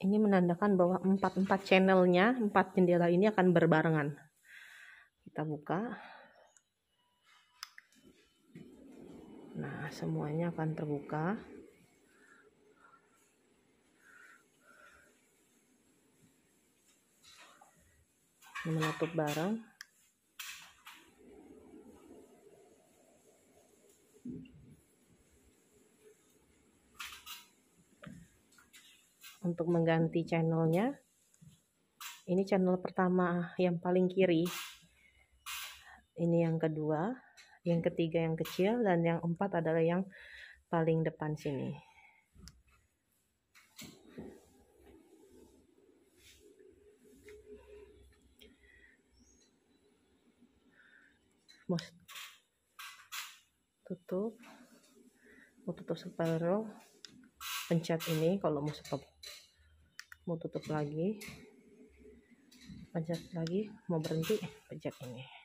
Ini menandakan bahwa empat-empat channelnya, empat jendela ini akan berbarengan. Kita buka. Nah, semuanya akan terbuka. menutup bareng. untuk mengganti channelnya ini channel pertama yang paling kiri ini yang kedua yang ketiga yang kecil dan yang empat adalah yang paling depan sini tutup mau tutup separuh pencet ini kalau mau stop mau tutup lagi pencet lagi mau berhenti pencet ini